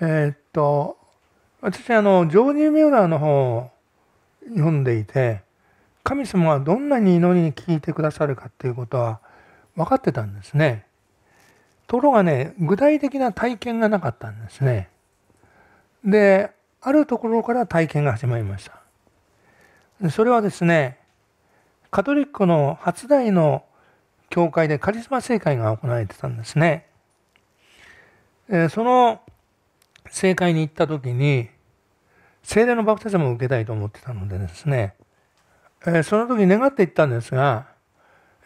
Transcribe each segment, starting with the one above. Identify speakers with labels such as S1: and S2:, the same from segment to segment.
S1: えー、っと、私、あの、ジョージ・ミューラーの方を読んでいて、神様はどんなに祈りに聞いてくださるかっていうことは分かってたんですね。ところがね、具体的な体験がなかったんですね。で、あるところから体験が始まりました。それはですね、カトリックの初代の教会でカリスマ政界が行われてたんですね。その正解に行った時に聖霊のバプテスマを受けたいと思ってたのでですね、えその時願って行ったんですが、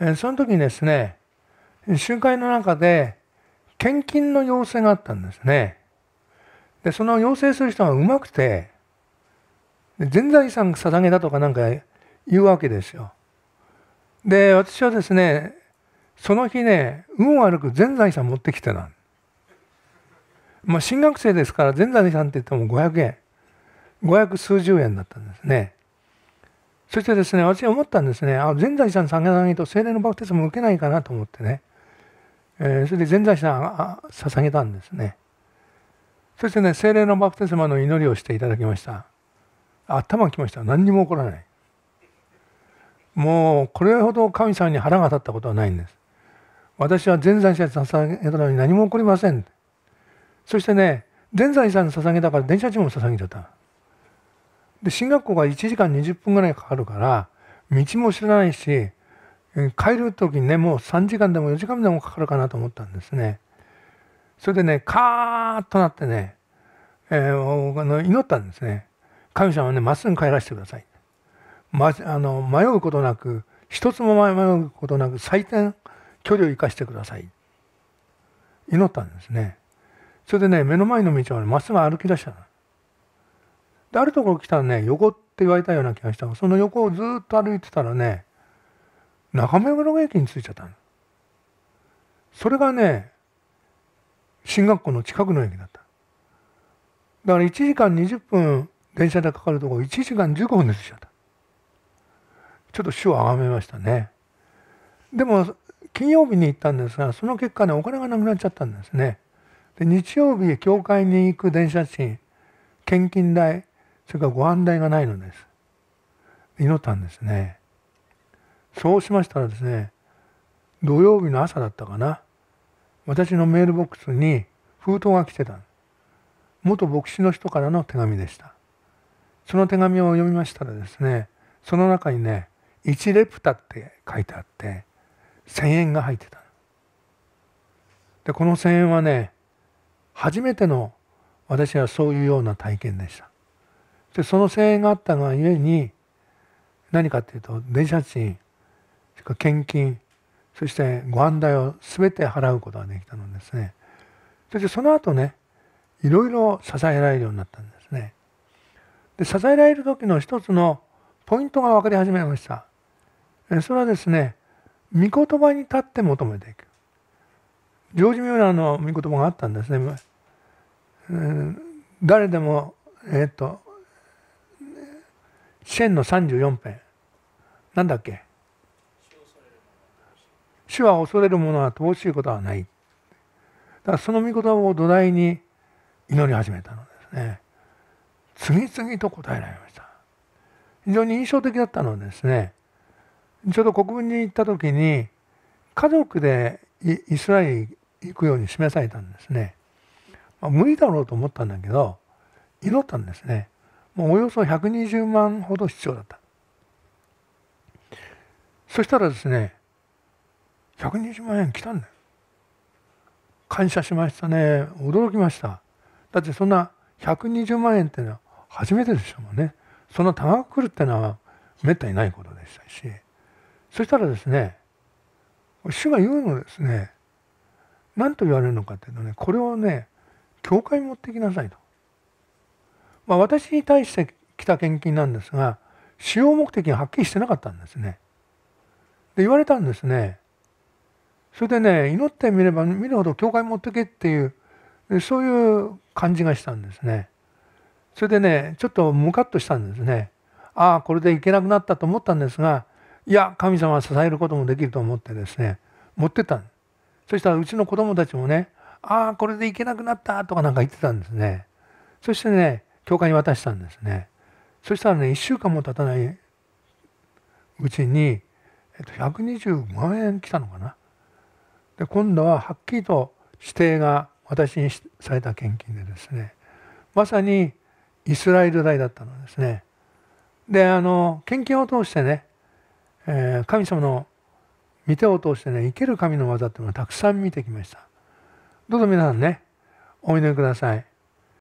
S1: えその時にですね集会の中で献金の要請があったんですねでその要請する人がうまくて全財産捧げだとかなんか言うわけですよで私はですねその日ね運悪く全財産持ってきてたんまあ、新学生ですから全財産って言っても500円500数十円だったんですねそしてですね私思ったんですねあ全財産下げないと精霊のバクテスも受けないかなと思ってね、えー、それで全財産捧げたんですねそしてね精霊のバクテスマの祈りをしていただきました頭きました何にも起こらないもうこれほど神様に腹が立ったことはないんです私は全財産捧げたのに何も起こりませんそしてね全財産捧げたから電車賃も捧げちゃったで進学校が1時間20分ぐらいかかるから道も知らないし帰る時にねもう3時間でも4時間でもかかるかなと思ったんですねそれでねカーッとなってね、えー、あの祈ったんですね神様はねまっすぐ帰らせてください、ま、あの迷うことなく一つも迷うことなく最短距離を生かしてください祈ったんですねそれでね、目の前の道をね、まっすぐ歩き出したの。で、あるところ来たらね、横って言われたような気がしたの。その横をずっと歩いてたらね、中目黒駅に着いちゃったの。それがね、進学校の近くの駅だった。だから1時間20分電車でかかるところ1時間15分で着いちゃった。ちょっと死をあがめましたね。でも金曜日に行ったんですがその結果ねお金がなくなっちゃったんですね。で日曜日教会に行く電車賃献金代それからご飯代がないのです祈ったんですねそうしましたらですね土曜日の朝だったかな私のメールボックスに封筒が来てた元牧師の人からの手紙でしたその手紙を読みましたらですねその中にね1レプタって書いてあって1,000円が入ってたでこの1,000円はね初めての私はそういうような体験でした。でその声援があったがゆえに何かっていうと電車賃献金そしてご案内を全て払うことができたのですね。そしてその後ねいろいろ支えられるようになったんですね。で支えられる時の一つのポイントが分かり始めました。それはですね御言葉に立って求めていく。ジョージ・ミューラーの御言葉があったんですね。誰でも、えっ、ー、と、千の34編。なんだっけ主は恐れる者は乏しいことはない。だからその御言葉を土台に祈り始めたのですね。次々と答えられました。非常に印象的だったのはですね、ちょうど国分に行った時に、家族でイスラエル行くように示されたんですね。まあ、無理だろうと思ったんだけど祈ったんですねもうおよそ120万ほど必要だったそしたらですね120万円来たんだよ感謝しましたね驚きましただってそんな120万円っていうのは初めてでしたもんねそんな高く来るってのはめったにないことでしたしそしたらですね主が言うのですね何と言われるのかっていうとねこれをね教会持ってきなさいと。まあ、私に対して来た献金なんですが、使用目的がはっきりしてなかったんですね。で、言われたんですね。それでね、祈ってみれば見るほど教会持ってけっていう、そういう感じがしたんですね。それでね、ちょっとムカッとしたんですね。ああ、これで行けなくなったと思ったんですが、いや、神様は支えることもできると思ってですね、持ってたそしたらうちの子供たちもね、ああこれで行けなくなったとかなんか言ってたんですねそしてね教会に渡したんですねそしたらね1週間も経たないうちに、えっと、125万円来たのかなで今度ははっきりと指定が私にされた献金でですねまさにイスラエル代だったのですねであの献金を通してね、えー、神様の見てを通してね生ける神の技っていうのをたくさん見てきましたどうぞ皆さんね、お祈りください。